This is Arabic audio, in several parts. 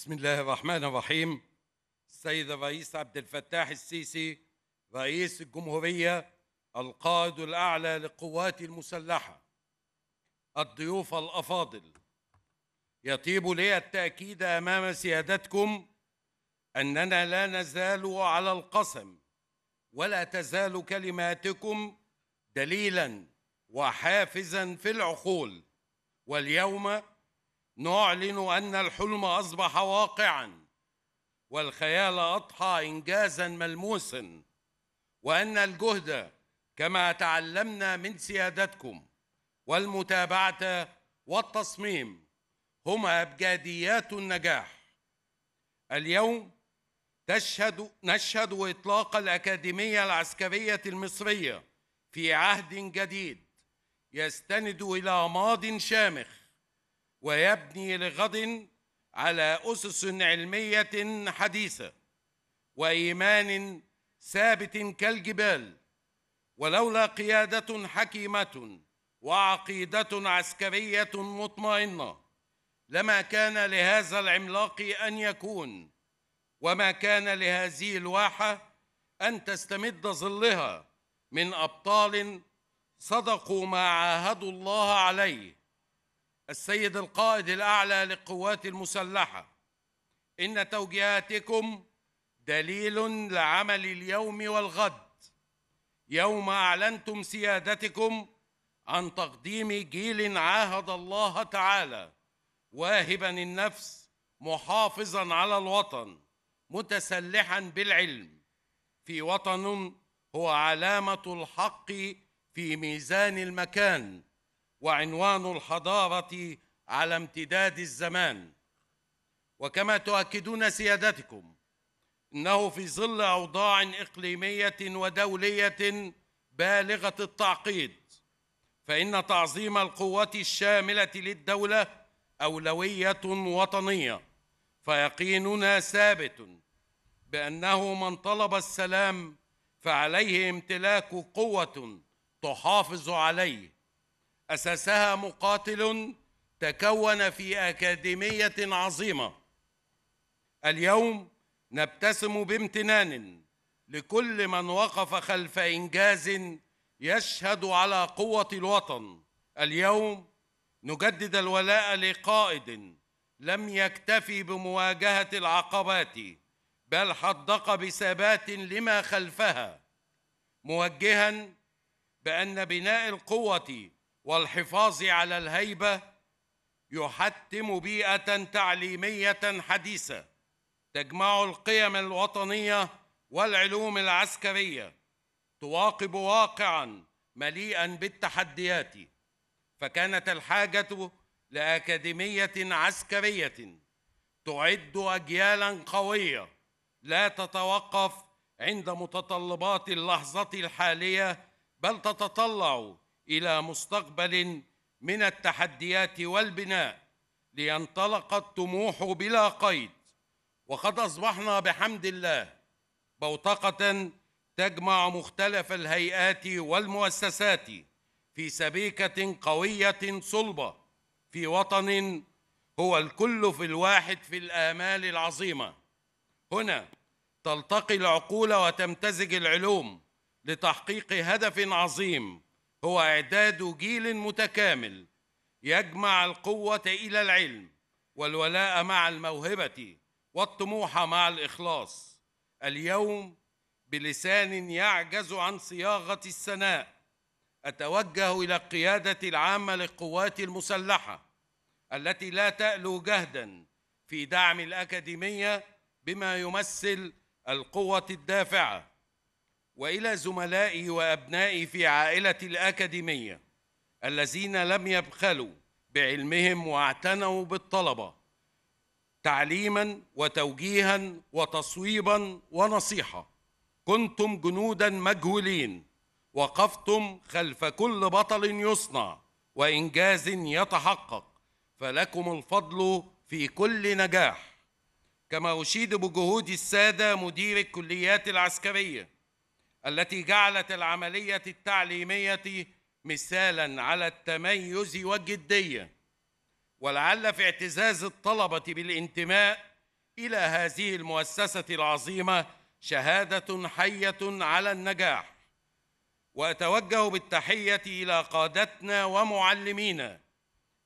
بسم الله الرحمن الرحيم السيد الرئيس عبد الفتاح السيسي رئيس الجمهورية القائد الأعلى للقوات المسلحة الضيوف الأفاضل يطيب لي التأكيد أمام سيادتكم أننا لا نزال على القسم ولا تزال كلماتكم دليلاً وحافزاً في العقول واليوم نعلن أن الحلم أصبح واقعا والخيال أضحى إنجازا ملموسا وأن الجهد كما تعلمنا من سيادتكم والمتابعة والتصميم هما أبجديات النجاح اليوم تشهد نشهد إطلاق الأكاديمية العسكرية المصرية في عهد جديد يستند إلى ماض شامخ ويبني لغد على أسس علمية حديثة وإيمان ثابت كالجبال ولولا قيادة حكيمة وعقيدة عسكرية مطمئنة لما كان لهذا العملاق أن يكون وما كان لهذه الواحة أن تستمد ظلها من أبطال صدقوا ما عاهدوا الله عليه السيد القائد الأعلى للقوات المسلحة إن توجيهاتكم دليل لعمل اليوم والغد يوم أعلنتم سيادتكم عن تقديم جيل عاهد الله تعالى واهبا النفس محافظا على الوطن متسلحا بالعلم في وطن هو علامة الحق في ميزان المكان وعنوان الحضاره على امتداد الزمان وكما تؤكدون سيادتكم انه في ظل اوضاع اقليميه ودوليه بالغه التعقيد فان تعظيم القوه الشامله للدوله اولويه وطنيه فيقيننا ثابت بانه من طلب السلام فعليه امتلاك قوه تحافظ عليه أسسها مقاتل تكون في أكاديمية عظيمة اليوم نبتسم بامتنان لكل من وقف خلف إنجاز يشهد على قوة الوطن اليوم نجدد الولاء لقائد لم يكتفي بمواجهة العقبات بل حدق بثبات لما خلفها موجها بأن بناء القوة والحفاظ على الهيبة يحتم بيئة تعليمية حديثة تجمع القيم الوطنية والعلوم العسكرية تواقب واقعا مليئا بالتحديات فكانت الحاجة لأكاديمية عسكرية تعد أجيالا قوية لا تتوقف عند متطلبات اللحظة الحالية بل تتطلع الى مستقبل من التحديات والبناء لينطلق الطموح بلا قيد وقد اصبحنا بحمد الله بوتقه تجمع مختلف الهيئات والمؤسسات في سبيكه قويه صلبه في وطن هو الكل في الواحد في الامال العظيمه هنا تلتقي العقول وتمتزج العلوم لتحقيق هدف عظيم هو إعداد جيل متكامل يجمع القوة إلى العلم والولاء مع الموهبة والطموح مع الإخلاص اليوم بلسان يعجز عن صياغة الثناء أتوجه إلى القيادة العامة للقوات المسلحة التي لا تألو جهداً في دعم الأكاديمية بما يمثل القوة الدافعة والى زملائي وابنائي في عائله الاكاديميه الذين لم يبخلوا بعلمهم واعتنوا بالطلبه تعليما وتوجيها وتصويبا ونصيحه كنتم جنودا مجهولين وقفتم خلف كل بطل يصنع وانجاز يتحقق فلكم الفضل في كل نجاح كما اشيد بجهود الساده مدير الكليات العسكريه التي جعلت العملية التعليمية مثالا على التميز والجدية ولعل في اعتزاز الطلبة بالانتماء إلى هذه المؤسسة العظيمة شهادة حية على النجاح وأتوجه بالتحية إلى قادتنا ومعلمينا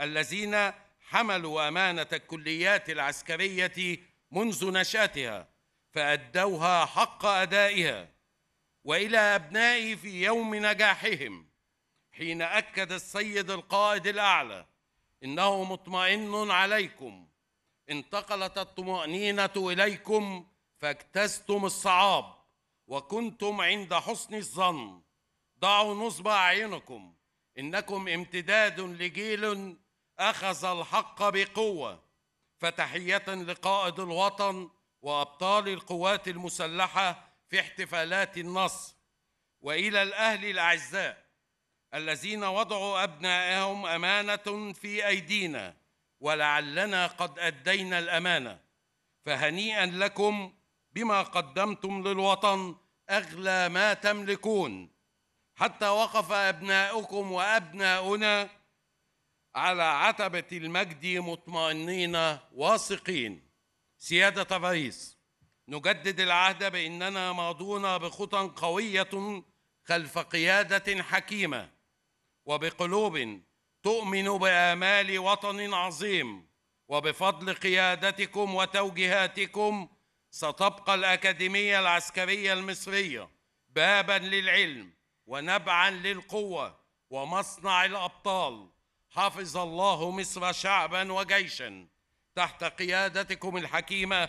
الذين حملوا أمانة الكليات العسكرية منذ نشأتها فأدوها حق أدائها والى ابنائه في يوم نجاحهم حين اكد السيد القائد الاعلى انه مطمئن عليكم انتقلت الطمانينه اليكم فاجتزتم الصعاب وكنتم عند حسن الظن ضعوا نصب اعينكم انكم امتداد لجيل اخذ الحق بقوه فتحيه لقائد الوطن وابطال القوات المسلحه في احتفالات النصر والى الاهل الاعزاء الذين وضعوا ابنائهم امانه في ايدينا ولعلنا قد ادينا الامانه فهنيئا لكم بما قدمتم للوطن اغلى ما تملكون حتى وقف ابناؤكم وابناؤنا على عتبه المجد مطمئنين واثقين سياده فايس نجدد العهد باننا ماضون بخطى قويه خلف قياده حكيمه وبقلوب تؤمن بامال وطن عظيم وبفضل قيادتكم وتوجيهاتكم ستبقى الاكاديميه العسكريه المصريه بابا للعلم ونبعا للقوه ومصنع الابطال حفظ الله مصر شعبا وجيشا تحت قيادتكم الحكيمه